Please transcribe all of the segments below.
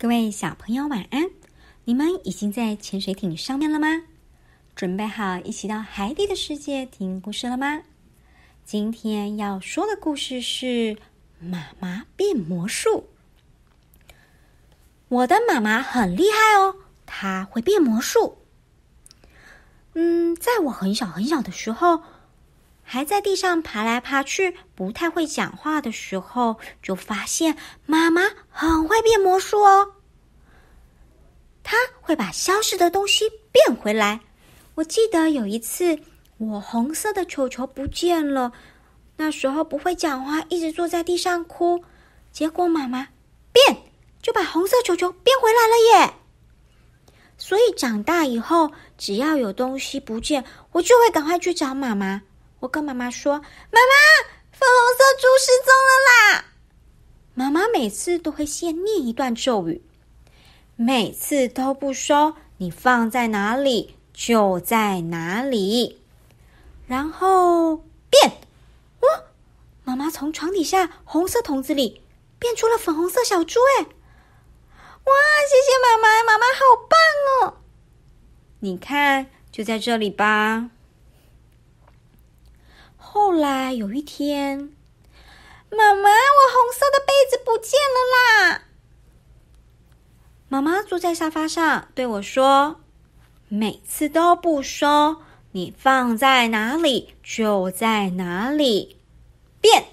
各位小朋友晚安！你们已经在潜水艇上面了吗？准备好一起到海底的世界听故事了吗？今天要说的故事是妈妈变魔术。我的妈妈很厉害哦，她会变魔术。嗯，在我很小很小的时候。还在地上爬来爬去、不太会讲话的时候，就发现妈妈很会变魔术哦。她会把消失的东西变回来。我记得有一次，我红色的球球不见了，那时候不会讲话，一直坐在地上哭。结果妈妈变就把红色球球变回来了耶。所以长大以后，只要有东西不见，我就会赶快去找妈妈。我跟妈妈说：“妈妈，粉红色猪失踪了啦！”妈妈每次都会先念一段咒语，每次都不说你放在哪里就在哪里，然后变。哇！妈妈从床底下红色桶子里变出了粉红色小猪，哎，哇！谢谢妈妈，妈妈好棒哦！你看，就在这里吧。后来有一天，妈妈，我红色的杯子不见了啦！妈妈坐在沙发上对我说：“每次都不收，你放在哪里就在哪里。”变！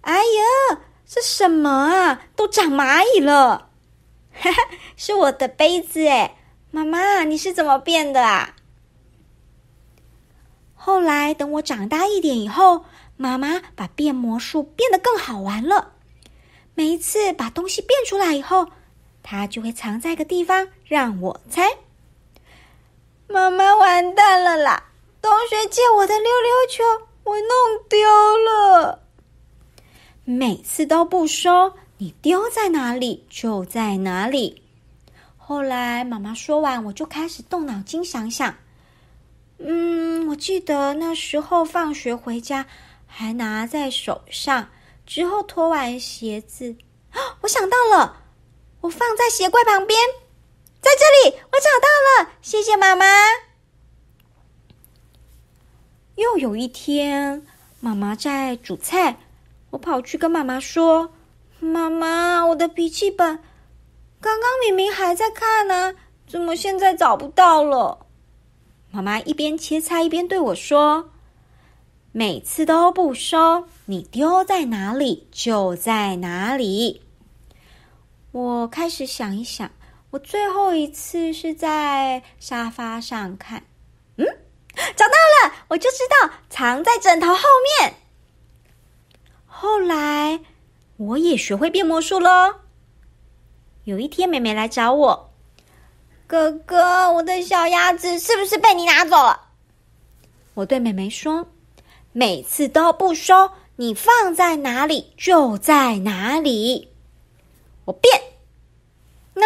哎呀，这什么啊？都长蚂蚁了！哈哈，是我的杯子哎！妈妈，你是怎么变的啊？后来，等我长大一点以后，妈妈把变魔术变得更好玩了。每一次把东西变出来以后，她就会藏在个地方让我猜。妈妈完蛋了啦！同学借我的溜溜球，我弄丢了。每次都不收，你丢在哪里就在哪里。后来妈妈说完，我就开始动脑筋想想。嗯，我记得那时候放学回家还拿在手上，之后脱完鞋子，啊，我想到了，我放在鞋柜旁边，在这里我找到了，谢谢妈妈。又有一天，妈妈在煮菜，我跑去跟妈妈说：“妈妈，我的笔记本，刚刚明明还在看呢，怎么现在找不到了？”妈妈一边切菜一边对我说：“每次都不收，你丢在哪里就在哪里。”我开始想一想，我最后一次是在沙发上看，嗯，找到了，我就知道藏在枕头后面。后来我也学会变魔术喽。有一天，妹妹来找我。哥哥，我的小鸭子是不是被你拿走了？我对妹妹说：“每次都不收，你放在哪里就在哪里。”我变，那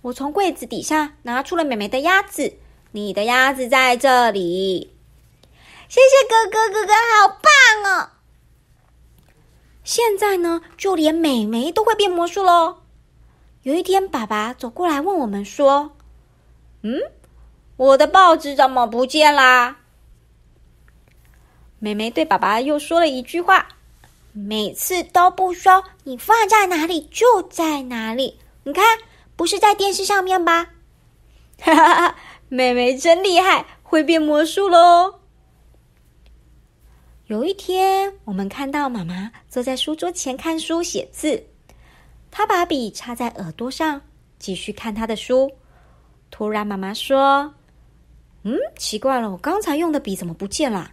我从柜子底下拿出了妹妹的鸭子，你的鸭子在这里。谢谢哥哥，哥哥好棒哦！现在呢，就连美妹都会变魔术喽。有一天，爸爸走过来问我们说：“嗯，我的报纸怎么不见啦？”妹妹对爸爸又说了一句话：“每次都不说，你放在哪里就在哪里。你看，不是在电视上面吧？”哈哈哈！妹妹真厉害，会变魔术喽。有一天，我们看到妈妈坐在书桌前看书写字。他把笔插在耳朵上，继续看他的书。突然，妈妈说：“嗯，奇怪了，我刚才用的笔怎么不见了？”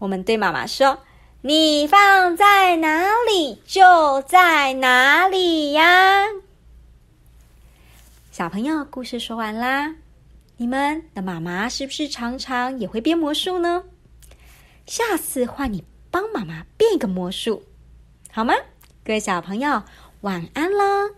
我们对妈妈说：“你放在哪里就在哪里呀。”小朋友，故事说完啦。你们的妈妈是不是常常也会变魔术呢？下次换你帮妈妈变一个魔术，好吗？各位小朋友，晚安了。